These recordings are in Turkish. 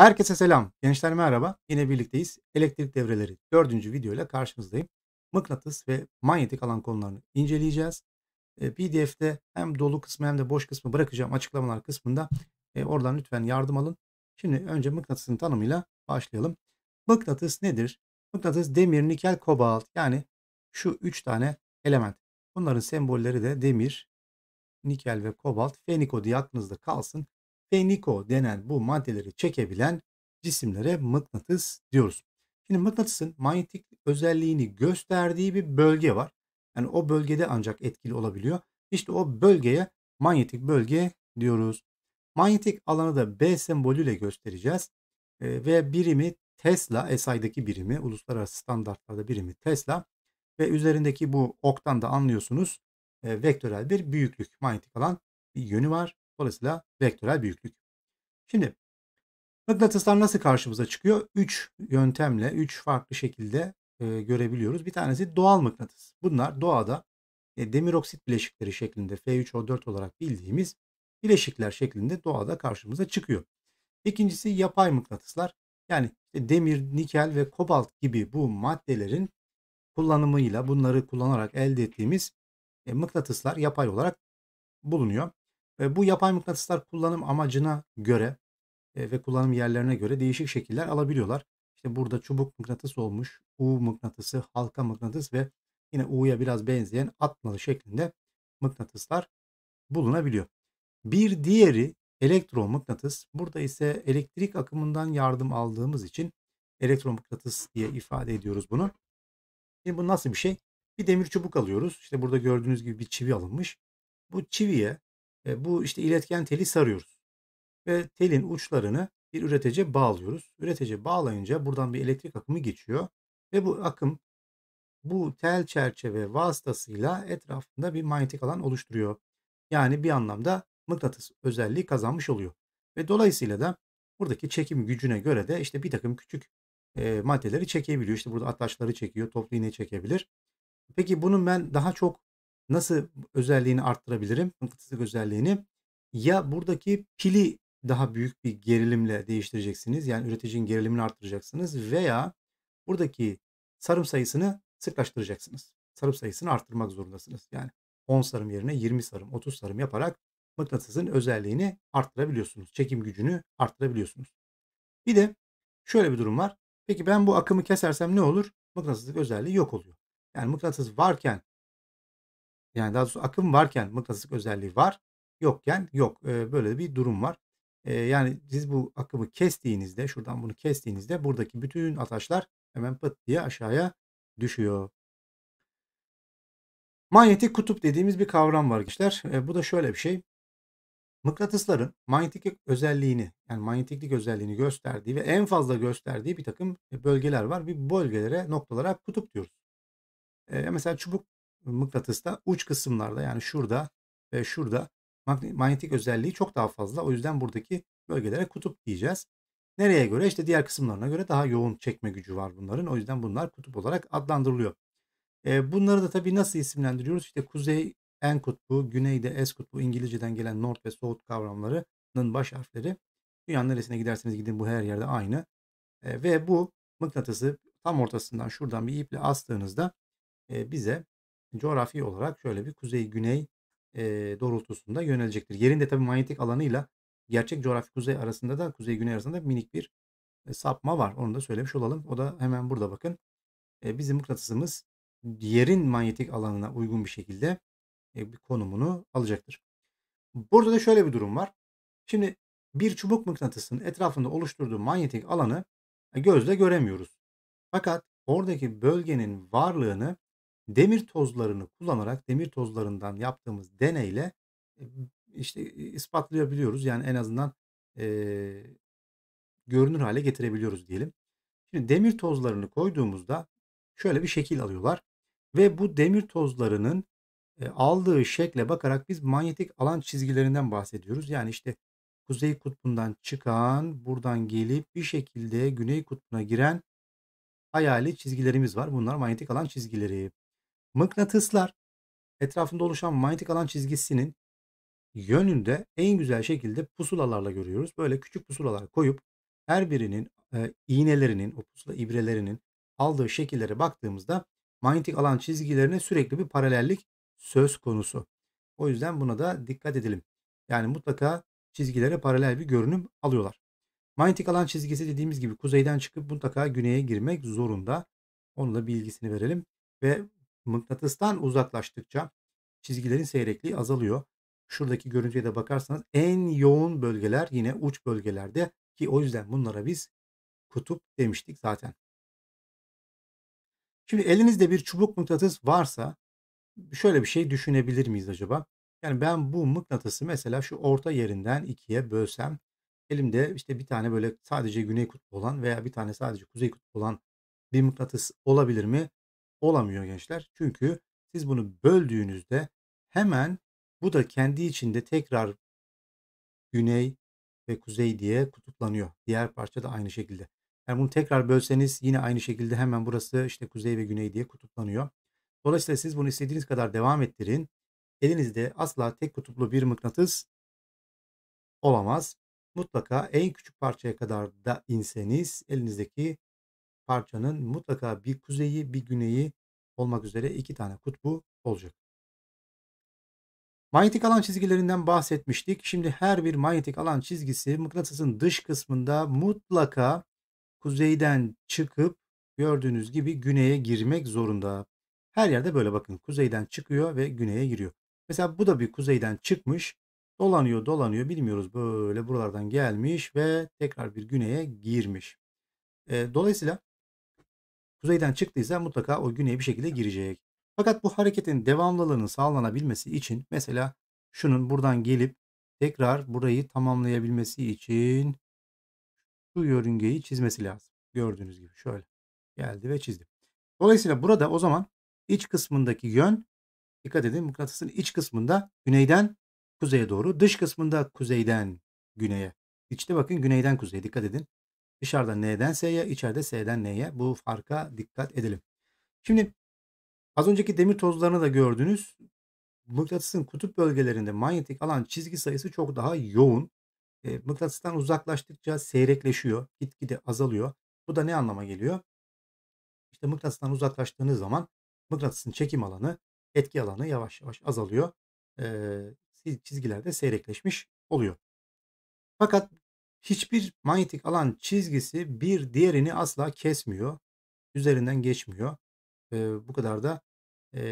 Herkese selam. Gençler merhaba. Yine birlikteyiz. Elektrik devreleri 4. videoyla karşınızdayım. Mıknatıs ve manyetik alan konularını inceleyeceğiz. E, PDF'de hem dolu kısmı hem de boş kısmı bırakacağım açıklamalar kısmında. E, oradan lütfen yardım alın. Şimdi önce mıknatısın tanımıyla başlayalım. Mıknatıs nedir? Mıknatıs demir, nikel, kobalt yani şu 3 tane element. Bunların sembolleri de demir, nikel ve kobalt. Fenikodi aklınızda kalsın ve niko denen bu maddeleri çekebilen cisimlere mıknatıs diyoruz. Şimdi mıknatısın manyetik özelliğini gösterdiği bir bölge var. Yani o bölgede ancak etkili olabiliyor. İşte o bölgeye manyetik bölge diyoruz. Manyetik alanı da B sembolüyle göstereceğiz. E, ve birimi Tesla, SI'daki birimi, uluslararası standartlarda birimi Tesla ve üzerindeki bu oktan da anlıyorsunuz e, vektörel bir büyüklük, manyetik alan bir yönü var. Dolayısıyla vektörel büyüklük. Şimdi mıknatıslar nasıl karşımıza çıkıyor? 3 yöntemle, 3 farklı şekilde e, görebiliyoruz. Bir tanesi doğal mıknatıs. Bunlar doğada e, demir oksit bileşikleri şeklinde F3O4 olarak bildiğimiz bileşikler şeklinde doğada karşımıza çıkıyor. İkincisi yapay mıknatıslar. Yani işte demir, nikel ve kobalt gibi bu maddelerin kullanımıyla bunları kullanarak elde ettiğimiz e, mıknatıslar yapay olarak bulunuyor. Bu yapay mıknatıslar kullanım amacına göre ve kullanım yerlerine göre değişik şekiller alabiliyorlar. İşte burada çubuk mıknatıs olmuş, U mıknatısı, halka mıknatıs ve yine U'ya biraz benzeyen atmalı şeklinde mıknatıslar bulunabiliyor. Bir diğeri elektromıknatıs. Burada ise elektrik akımından yardım aldığımız için elektromıknatıs diye ifade ediyoruz bunu. Şimdi bu nasıl bir şey? Bir demir çubuk alıyoruz. İşte burada gördüğünüz gibi bir çivi alınmış. Bu çiviye e, bu işte iletken teli sarıyoruz. Ve telin uçlarını bir üretece bağlıyoruz. Üretece bağlayınca buradan bir elektrik akımı geçiyor. Ve bu akım bu tel çerçeve vasıtasıyla etrafında bir manyetik alan oluşturuyor. Yani bir anlamda mıknatıs özelliği kazanmış oluyor. Ve dolayısıyla da buradaki çekim gücüne göre de işte bir takım küçük e, maddeleri çekebiliyor. İşte burada ataşları çekiyor, toplu iğne çekebilir. Peki bunun ben daha çok Nasıl özelliğini arttırabilirim? Mıknatıslık özelliğini. Ya buradaki pili daha büyük bir gerilimle değiştireceksiniz. Yani üreticinin gerilimini arttıracaksınız veya buradaki sarım sayısını sıklaştıracaksınız. Sarım sayısını arttırmak zorundasınız. Yani 10 sarım yerine 20 sarım, 30 sarım yaparak mıknatısın özelliğini arttırabiliyorsunuz. Çekim gücünü arttırabiliyorsunuz. Bir de şöyle bir durum var. Peki ben bu akımı kesersem ne olur? Mıknatıslık özelliği yok oluyor. Yani mıknatıs varken yani daha doğrusu akım varken mıknatıslık özelliği var. Yokken yok. E, böyle bir durum var. E, yani siz bu akımı kestiğinizde şuradan bunu kestiğinizde buradaki bütün ataşlar hemen pıt diye aşağıya düşüyor. Manyetik kutup dediğimiz bir kavram var arkadaşlar. E, bu da şöyle bir şey. Mıknatısların manyetik özelliğini yani manyetiklik özelliğini gösterdiği ve en fazla gösterdiği bir takım bölgeler var. Bir bölgelere noktalara kutup diyoruz. E, mesela çubuk mıknatısta uç kısımlarda yani şurada ve şurada manyetik özelliği çok daha fazla. O yüzden buradaki bölgelere kutup diyeceğiz. Nereye göre? İşte diğer kısımlarına göre daha yoğun çekme gücü var bunların. O yüzden bunlar kutup olarak adlandırılıyor. E, bunları da tabii nasıl isimlendiriyoruz? İşte kuzey en kutbu, güneyde es kutbu, İngilizceden gelen North ve South kavramlarının baş harfleri. Dünyanın neresine giderseniz gidin bu her yerde aynı. E, ve bu mıknatısı tam ortasından şuradan bir iple astığınızda e, bize coğrafi olarak şöyle bir kuzey-güney e, doğrultusunda yönelecektir. Yerin de tabii manyetik alanıyla gerçek coğrafi kuzey arasında da kuzey-güney arasında minik bir e, sapma var. Onu da söylemiş olalım. O da hemen burada bakın. E, bizim mıknatısımız yerin manyetik alanına uygun bir şekilde e, bir konumunu alacaktır. Burada da şöyle bir durum var. Şimdi bir çubuk mıknatısının etrafında oluşturduğu manyetik alanı e, gözle göremiyoruz. Fakat oradaki bölgenin varlığını demir tozlarını kullanarak demir tozlarından yaptığımız deneyle e, işte ispatlayabiliyoruz. Yani en azından e, görünür hale getirebiliyoruz diyelim. Şimdi demir tozlarını koyduğumuzda şöyle bir şekil alıyorlar ve bu demir tozlarının e, aldığı şekle bakarak biz manyetik alan çizgilerinden bahsediyoruz. Yani işte kuzey kutbundan çıkan, buradan gelip bir şekilde güney kutbuna giren hayali çizgilerimiz var. Bunlar manyetik alan çizgileri mıknatıslar etrafında oluşan manyetik alan çizgisinin yönünde en güzel şekilde pusulalarla görüyoruz. Böyle küçük pusulalar koyup her birinin e, iğnelerinin, o pusula ibrelerinin aldığı şekillere baktığımızda manyetik alan çizgilerine sürekli bir paralellik söz konusu. O yüzden buna da dikkat edelim. Yani mutlaka çizgilere paralel bir görünüm alıyorlar. Manyetik alan çizgisi dediğimiz gibi kuzeyden çıkıp mutlaka güneye girmek zorunda. Onu da bilgisini verelim. Ve mıknatıstan uzaklaştıkça çizgilerin seyrekliği azalıyor. Şuradaki görüntüye de bakarsanız en yoğun bölgeler yine uç bölgelerde ki o yüzden bunlara biz kutup demiştik zaten. Şimdi elinizde bir çubuk mıknatıs varsa şöyle bir şey düşünebilir miyiz acaba? Yani ben bu mıknatısı mesela şu orta yerinden ikiye bölsem elimde işte bir tane böyle sadece güney kutbu olan veya bir tane sadece kuzey kutbu olan bir mıknatıs olabilir mi? olamıyor gençler. Çünkü siz bunu böldüğünüzde hemen bu da kendi içinde tekrar güney ve kuzey diye kutuplanıyor. Diğer parça da aynı şekilde. Yani bunu tekrar bölseniz yine aynı şekilde hemen burası işte kuzey ve güney diye kutuplanıyor. Dolayısıyla siz bunu istediğiniz kadar devam ettirin. Elinizde asla tek kutuplu bir mıknatıs olamaz. Mutlaka en küçük parçaya kadar da inseniz elinizdeki parçanın mutlaka bir kuzeyi bir güneyi olmak üzere iki tane kutbu olacak. Manyetik alan çizgilerinden bahsetmiştik. Şimdi her bir manyetik alan çizgisi mıknatısın dış kısmında mutlaka kuzeyden çıkıp gördüğünüz gibi güneye girmek zorunda. Her yerde böyle bakın kuzeyden çıkıyor ve güneye giriyor. Mesela bu da bir kuzeyden çıkmış dolanıyor dolanıyor bilmiyoruz böyle buralardan gelmiş ve tekrar bir güneye girmiş. dolayısıyla Kuzeyden çıktıysa mutlaka o güneye bir şekilde girecek. Fakat bu hareketin devamlılığını sağlanabilmesi için mesela şunun buradan gelip tekrar burayı tamamlayabilmesi için şu yörüngeyi çizmesi lazım. Gördüğünüz gibi şöyle geldi ve çizdi. Dolayısıyla burada o zaman iç kısmındaki yön dikkat edin mıknatısın iç kısmında güneyden kuzeye doğru dış kısmında kuzeyden güneye. İçte bakın güneyden kuzeye dikkat edin. Dışarıda N'den S'ye, içeride S'den N'ye. Bu farka dikkat edelim. Şimdi az önceki demir tozlarını da gördünüz. Mıknatısın kutup bölgelerinde manyetik alan çizgi sayısı çok daha yoğun. E, mıknatıstan uzaklaştıkça seyrekleşiyor, gitgide azalıyor. Bu da ne anlama geliyor? İşte mıknatıstan uzaklaştığınız zaman mıknatısın çekim alanı, etki alanı yavaş yavaş azalıyor. E, çizgiler seyrekleşmiş oluyor. Fakat Hiçbir manyetik alan çizgisi bir diğerini asla kesmiyor. Üzerinden geçmiyor. E, bu kadar da e,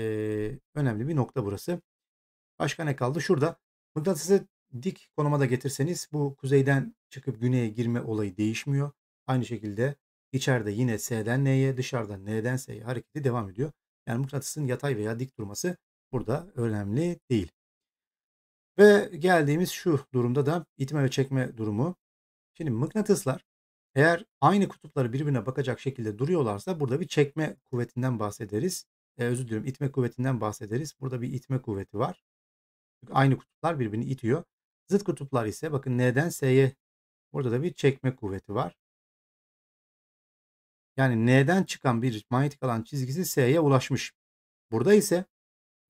önemli bir nokta burası. Başka ne kaldı? Şurada mıknatısı dik konuma da getirseniz bu kuzeyden çıkıp güneye girme olayı değişmiyor. Aynı şekilde içeride yine S'den N'ye dışarıda N'den S'ye hareketi devam ediyor. Yani mıknatısın yatay veya dik durması burada önemli değil. Ve geldiğimiz şu durumda da itme ve çekme durumu. Şimdi mıknatıslar eğer aynı kutupları birbirine bakacak şekilde duruyorlarsa burada bir çekme kuvvetinden bahsederiz. Ee, özür diliyorum itme kuvvetinden bahsederiz. Burada bir itme kuvveti var. Çünkü aynı kutuplar birbirini itiyor. Zıt kutuplar ise bakın N'den S'ye burada da bir çekme kuvveti var. Yani N'den çıkan bir manyetik alan çizgisi S'ye ulaşmış. Burada ise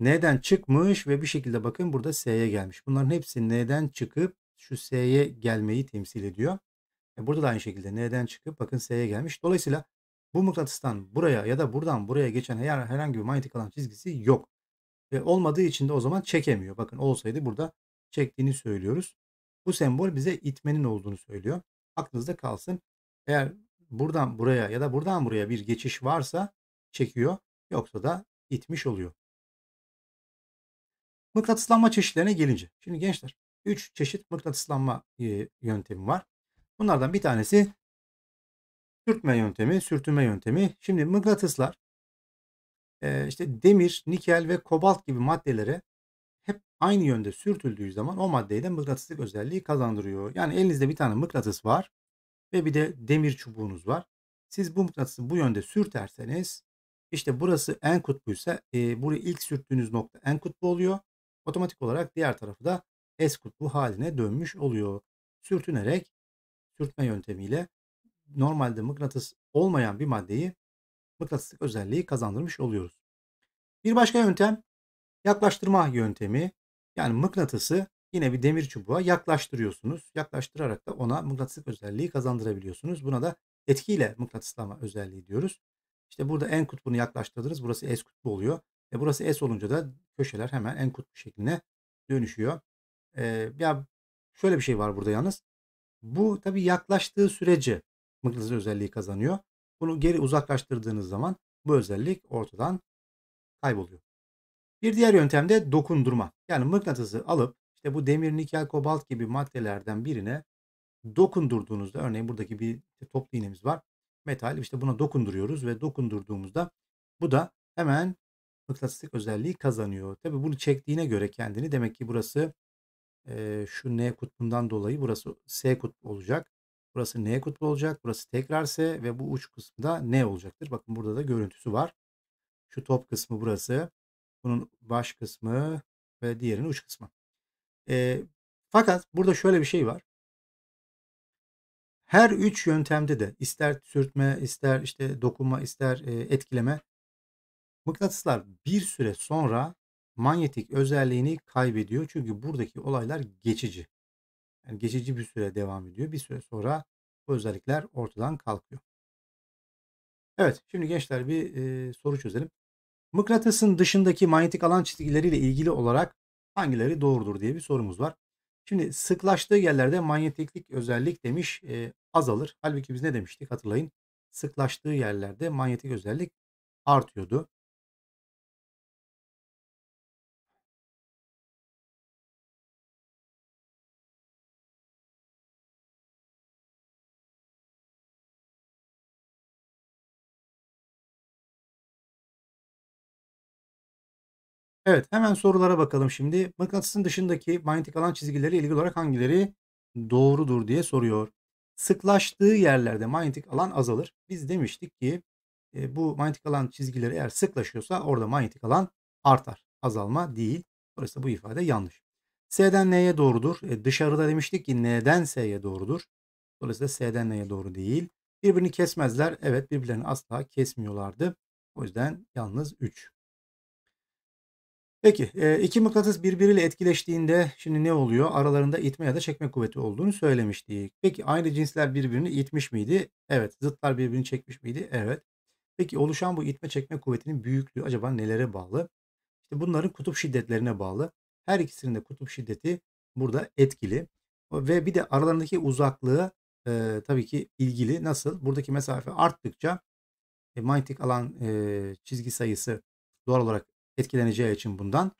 N'den çıkmış ve bir şekilde bakın burada S'ye gelmiş. Bunların hepsi N'den çıkıp şu S'ye gelmeyi temsil ediyor. E, burada da aynı şekilde N'den çıkıp bakın S'ye gelmiş. Dolayısıyla bu mıknatıstan buraya ya da buradan buraya geçen herhangi bir manyetik alan çizgisi yok. E, olmadığı için de o zaman çekemiyor. Bakın olsaydı burada çektiğini söylüyoruz. Bu sembol bize itmenin olduğunu söylüyor. Aklınızda kalsın. Eğer buradan buraya ya da buradan buraya bir geçiş varsa çekiyor. Yoksa da itmiş oluyor. Mıknatıslanma çeşitlerine gelince. Şimdi gençler 3 çeşit mıknatıslanma yöntemi var. Bunlardan bir tanesi sürtme yöntemi, sürtünme yöntemi. Şimdi mıknatıslar işte demir, nikel ve kobalt gibi maddelere hep aynı yönde sürtüldüğü zaman o maddeye de mıknatıslık özelliği kazandırıyor. Yani elinizde bir tane mıknatıs var ve bir de demir çubuğunuz var. Siz bu mıknatısı bu yönde sürterseniz işte burası en kutbuysa e, burayı ilk sürttüğünüz nokta en kutbu oluyor. Otomatik olarak diğer tarafı da S kutbu haline dönmüş oluyor. Sürtünerek sürtme yöntemiyle normalde mıknatıs olmayan bir maddeyi mıknatıslık özelliği kazandırmış oluyoruz. Bir başka yöntem yaklaştırma yöntemi. Yani mıknatısı yine bir demir çubuğa yaklaştırıyorsunuz. Yaklaştırarak da ona mıknatıslık özelliği kazandırabiliyorsunuz. Buna da etkiyle mıknatıslama özelliği diyoruz. İşte burada en kutbunu yaklaştırdınız. Burası S kutbu oluyor. Ve burası S olunca da köşeler hemen en kutbu şekline dönüşüyor. Ee, ya şöyle bir şey var burada yalnız. Bu tabii yaklaştığı sürece mıknatıs özelliği kazanıyor. Bunu geri uzaklaştırdığınız zaman bu özellik ortadan kayboluyor. Bir diğer yöntem de dokundurma. Yani mıknatısı alıp işte bu demir, nikel, kobalt gibi maddelerden birine dokundurduğunuzda örneğin buradaki bir toplu iğnemiz var. Metal işte buna dokunduruyoruz ve dokundurduğumuzda bu da hemen mıknatıslık özelliği kazanıyor. Tabi bunu çektiğine göre kendini demek ki burası e, şu N kutbundan dolayı burası S kutbu olacak. Burası N kutbu olacak. Burası tekrar S ve bu uç kısmı da N olacaktır. Bakın burada da görüntüsü var. Şu top kısmı burası. Bunun baş kısmı ve diğerinin uç kısmı. E, fakat burada şöyle bir şey var. Her üç yöntemde de ister sürtme, ister işte dokunma, ister etkileme mıknatıslar bir süre sonra manyetik özelliğini kaybediyor. Çünkü buradaki olaylar geçici. Yani geçici bir süre devam ediyor. Bir süre sonra bu özellikler ortadan kalkıyor. Evet şimdi gençler bir e, soru çözelim. Mıknatısın dışındaki manyetik alan çizgileriyle ilgili olarak hangileri doğrudur diye bir sorumuz var. Şimdi sıklaştığı yerlerde manyetiklik özellik demiş e, azalır. Halbuki biz ne demiştik hatırlayın. Sıklaştığı yerlerde manyetik özellik artıyordu. Evet hemen sorulara bakalım şimdi. Mıknatısın dışındaki manyetik alan çizgileri ilgili olarak hangileri doğrudur diye soruyor. Sıklaştığı yerlerde manyetik alan azalır. Biz demiştik ki e, bu manyetik alan çizgileri eğer sıklaşıyorsa orada manyetik alan artar. Azalma değil. Dolayısıyla bu ifade yanlış. S'den N'ye doğrudur. E, dışarıda demiştik ki N'den S'ye doğrudur. Dolayısıyla S'den N'ye doğru değil. Birbirini kesmezler. Evet birbirlerini asla kesmiyorlardı. O yüzden yalnız 3. Peki e, iki mıknatıs birbiriyle etkileştiğinde şimdi ne oluyor? Aralarında itme ya da çekme kuvveti olduğunu söylemiştik. Peki aynı cinsler birbirini itmiş miydi? Evet. Zıtlar birbirini çekmiş miydi? Evet. Peki oluşan bu itme çekme kuvvetinin büyüklüğü acaba nelere bağlı? İşte bunların kutup şiddetlerine bağlı. Her ikisinin de kutup şiddeti burada etkili. Ve bir de aralarındaki uzaklığı e, tabii ki ilgili. Nasıl? Buradaki mesafe arttıkça e, manyetik alan e, çizgi sayısı doğal olarak etkileneceği için bundan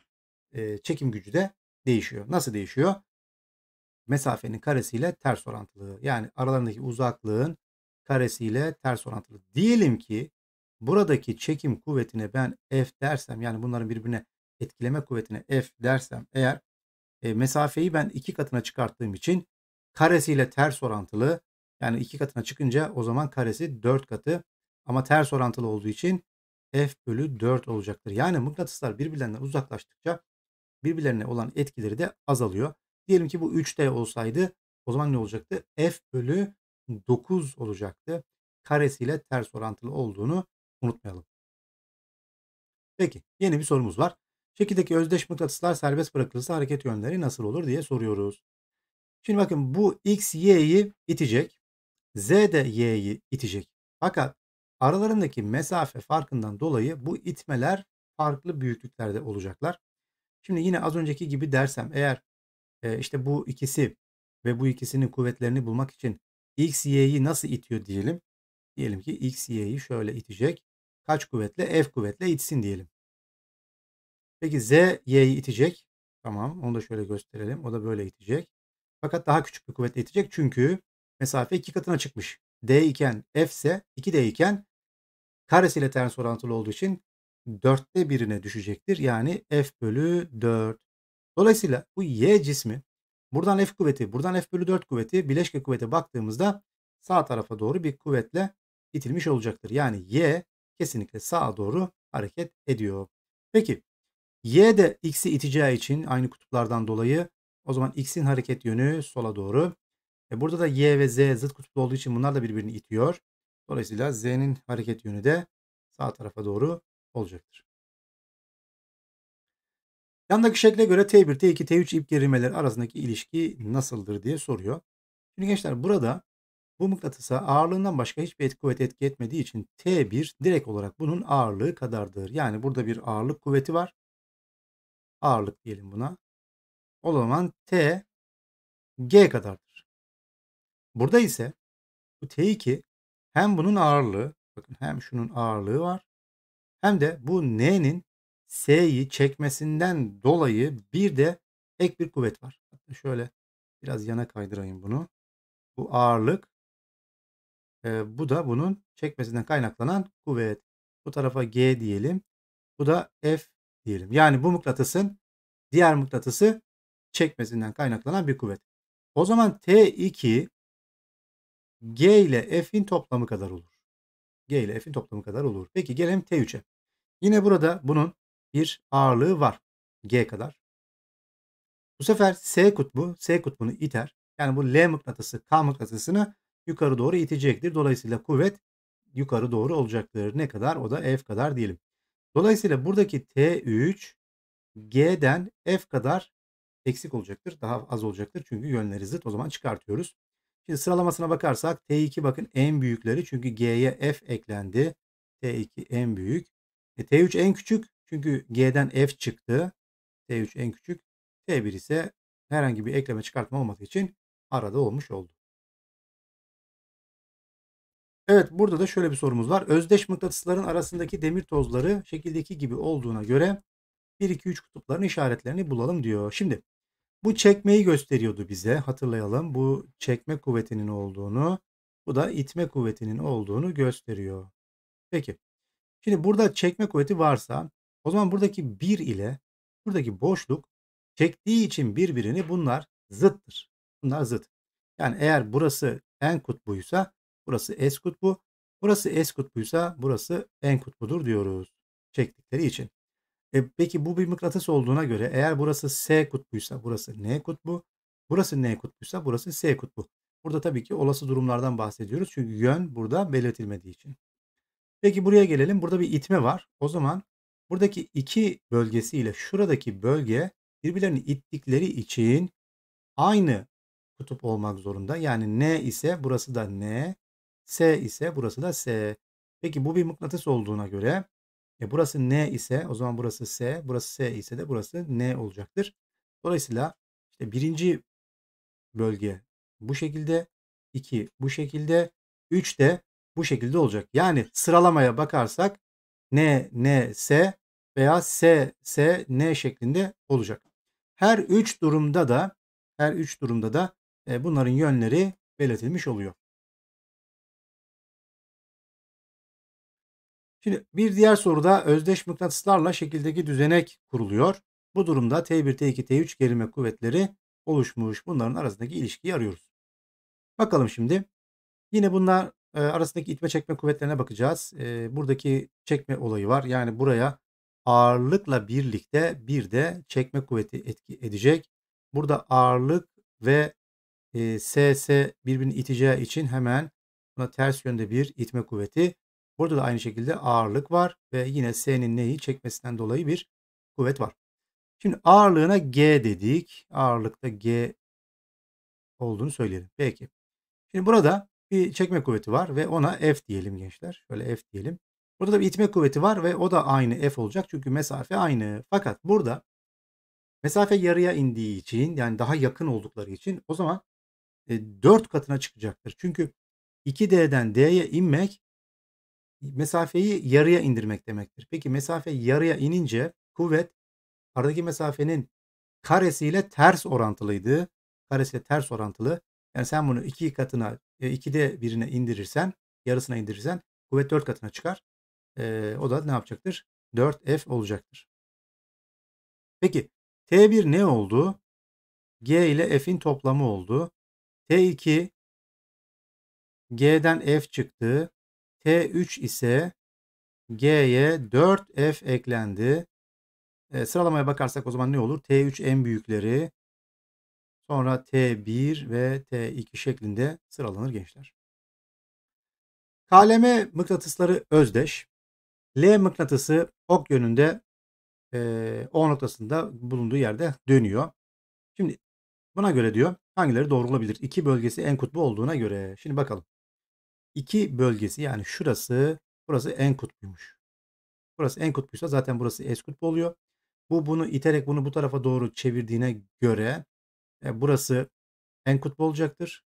e, çekim gücü de değişiyor. Nasıl değişiyor? Mesafenin karesiyle ters orantılı. Yani aralarındaki uzaklığın karesiyle ters orantılı. Diyelim ki buradaki çekim kuvvetine ben F dersem yani bunların birbirine etkileme kuvvetine F dersem eğer e, mesafeyi ben iki katına çıkarttığım için karesiyle ters orantılı yani iki katına çıkınca o zaman karesi dört katı ama ters orantılı olduğu için F bölü 4 olacaktır. Yani mıknatıslar birbirlerinden uzaklaştıkça birbirlerine olan etkileri de azalıyor. Diyelim ki bu 3D olsaydı o zaman ne olacaktı? F bölü 9 olacaktı. Karesiyle ters orantılı olduğunu unutmayalım. Peki yeni bir sorumuz var. Şekildeki özdeş mıknatıslar serbest bırakılırsa hareket yönleri nasıl olur diye soruyoruz. Şimdi bakın bu X, Y'yi itecek. Z de Y'yi itecek. Fakat Aralarındaki mesafe farkından dolayı bu itmeler farklı büyüklüklerde olacaklar. Şimdi yine az önceki gibi dersem eğer e, işte bu ikisi ve bu ikisinin kuvvetlerini bulmak için x, y'yi nasıl itiyor diyelim. Diyelim ki x, y'yi şöyle itecek. Kaç kuvvetle? F kuvvetle itsin diyelim. Peki z, y'yi itecek. Tamam onu da şöyle gösterelim. O da böyle itecek. Fakat daha küçük bir kuvvetle itecek çünkü mesafe iki katına çıkmış. D iken F ise 2D iken karesiyle ters orantılı olduğu için dörtte birine düşecektir. Yani f bölü 4. Dolayısıyla bu y cismi buradan f kuvveti, buradan f bölü 4 kuvveti bileşke kuvvete baktığımızda sağ tarafa doğru bir kuvvetle itilmiş olacaktır. Yani y kesinlikle sağa doğru hareket ediyor. Peki y de x'i iteceği için aynı kutuplardan dolayı o zaman x'in hareket yönü sola doğru. E burada da y ve z zıt kutuplu olduğu için bunlar da birbirini itiyor. Dolayısıyla Z'nin hareket yönü de sağ tarafa doğru olacaktır. Yandaki şekle göre T1, T2, T3 ip gerilmeleri arasındaki ilişki nasıldır diye soruyor. Şimdi gençler burada bu mıknatısa ağırlığından başka hiçbir etki kuvvet etki etmediği için T1 direkt olarak bunun ağırlığı kadardır. Yani burada bir ağırlık kuvveti var. Ağırlık diyelim buna. O zaman T G kadardır. Burada ise bu T2 hem bunun ağırlığı, bakın hem şunun ağırlığı var. Hem de bu N'nin S'yi çekmesinden dolayı bir de ek bir kuvvet var. şöyle biraz yana kaydırayım bunu. Bu ağırlık e, bu da bunun çekmesinden kaynaklanan kuvvet. Bu tarafa G diyelim. Bu da F diyelim. Yani bu mıknatısın diğer mıknatısı çekmesinden kaynaklanan bir kuvvet. O zaman T2 G ile F'in toplamı kadar olur. G ile F'in toplamı kadar olur. Peki gelelim T3'e. Yine burada bunun bir ağırlığı var. G kadar. Bu sefer S kutbu, S kutbunu iter. Yani bu L mıknatısı K mıknatısını yukarı doğru itecektir. Dolayısıyla kuvvet yukarı doğru olacaktır. Ne kadar? O da F kadar diyelim. Dolayısıyla buradaki T3 G'den F kadar eksik olacaktır. Daha az olacaktır. Çünkü yönleri zıt. O zaman çıkartıyoruz. Şimdi sıralamasına bakarsak T2 bakın en büyükleri çünkü G'ye F eklendi. T2 en büyük. E, T3 en küçük çünkü G'den F çıktı. T3 en küçük. T1 ise herhangi bir ekleme çıkartma olmadığı için arada olmuş oldu. Evet burada da şöyle bir sorumuz var. Özdeş mıknatısların arasındaki demir tozları şekildeki gibi olduğuna göre 1, 2, 3 kutupların işaretlerini bulalım diyor. Şimdi bu çekmeyi gösteriyordu bize. Hatırlayalım bu çekme kuvvetinin olduğunu, bu da itme kuvvetinin olduğunu gösteriyor. Peki. Şimdi burada çekme kuvveti varsa o zaman buradaki bir ile buradaki boşluk çektiği için birbirini bunlar zıttır. Bunlar zıt. Yani eğer burası en kutbuysa burası S kutbu. Burası S kutbuysa burası en kutbudur diyoruz. Çektikleri için. E peki bu bir mıknatıs olduğuna göre eğer burası S kutbuysa burası N kutbu, burası N kutbuysa burası S kutbu. Burada tabii ki olası durumlardan bahsediyoruz çünkü yön burada belirtilmediği için. Peki buraya gelelim. Burada bir itme var. O zaman buradaki iki bölgesiyle şuradaki bölge birbirlerini ittikleri için aynı kutup olmak zorunda. Yani N ise burası da N, S ise burası da S. Peki bu bir mıknatıs olduğuna göre e burası N ise o zaman burası S, burası S ise de burası N olacaktır. Dolayısıyla işte birinci bölge bu şekilde, 2 bu şekilde, 3 de bu şekilde olacak. Yani sıralamaya bakarsak N, N, S veya S, S, N şeklinde olacak. Her üç durumda da her üç durumda da e, bunların yönleri belirtilmiş oluyor. Şimdi bir diğer soruda özdeş mıknatıslarla şekildeki düzenek kuruluyor. Bu durumda T1, T2, T3 gerilme kuvvetleri oluşmuş. Bunların arasındaki ilişkiyi arıyoruz. Bakalım şimdi. Yine bunlar e, arasındaki itme çekme kuvvetlerine bakacağız. E, buradaki çekme olayı var. Yani buraya ağırlıkla birlikte bir de çekme kuvveti etki edecek. Burada ağırlık ve e, SS birbirini iteceği için hemen buna ters yönde bir itme kuvveti Burada da aynı şekilde ağırlık var ve yine S'nin neyi çekmesinden dolayı bir kuvvet var. Şimdi ağırlığına G dedik. Ağırlıkta G olduğunu söyleyelim. Peki. Şimdi burada bir çekme kuvveti var ve ona F diyelim gençler. Şöyle F diyelim. Burada da bir itme kuvveti var ve o da aynı F olacak. Çünkü mesafe aynı. Fakat burada mesafe yarıya indiği için yani daha yakın oldukları için o zaman 4 e, katına çıkacaktır. Çünkü 2D'den D'ye inmek mesafeyi yarıya indirmek demektir. Peki mesafe yarıya inince kuvvet aradaki mesafenin karesiyle ters orantılıydı. Karesiyle ters orantılı. Yani sen bunu iki katına, e, iki de birine indirirsen, yarısına indirirsen kuvvet dört katına çıkar. Ee, o da ne yapacaktır? 4F olacaktır. Peki T1 ne oldu? G ile F'in toplamı oldu. T2 G'den F çıktı. P3 ise G'ye 4F eklendi. E, sıralamaya bakarsak o zaman ne olur? T3 en büyükleri sonra T1 ve T2 şeklinde sıralanır gençler. KLM mıknatısları özdeş. L mıknatısı ok yönünde e, O noktasında bulunduğu yerde dönüyor. Şimdi buna göre diyor hangileri doğrulabilir? İki bölgesi en kutbu olduğuna göre. Şimdi bakalım. 2 bölgesi yani şurası burası en kutbuymuş. Burası en kutbuysa zaten burası es kutbu oluyor. Bu bunu iterek bunu bu tarafa doğru çevirdiğine göre e, burası en kutbu olacaktır.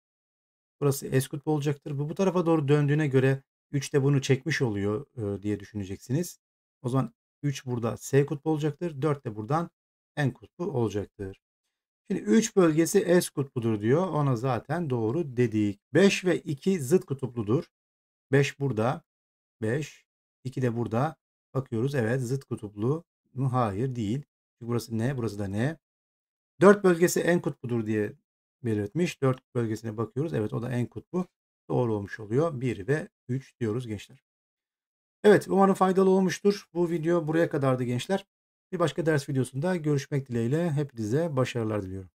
Burası es kutbu olacaktır. Bu bu tarafa doğru döndüğüne göre 3 de bunu çekmiş oluyor e, diye düşüneceksiniz. O zaman 3 burada S kutbu olacaktır. 4 de buradan en kutbu olacaktır. Şimdi 3 bölgesi S kutbudur diyor. Ona zaten doğru dedik. 5 ve 2 zıt kutupludur. 5 burada. 5. 2 de burada. Bakıyoruz evet zıt kutuplu mu? Hayır değil. burası ne? Burası da ne? 4 bölgesi en kutbudur diye belirtmiş. 4 bölgesine bakıyoruz. Evet o da en kutbu. Doğru olmuş oluyor. 1 ve 3 diyoruz gençler. Evet umarım faydalı olmuştur. Bu video buraya kadardı gençler. Bir başka ders videosunda görüşmek dileğiyle hepinize başarılar diliyorum.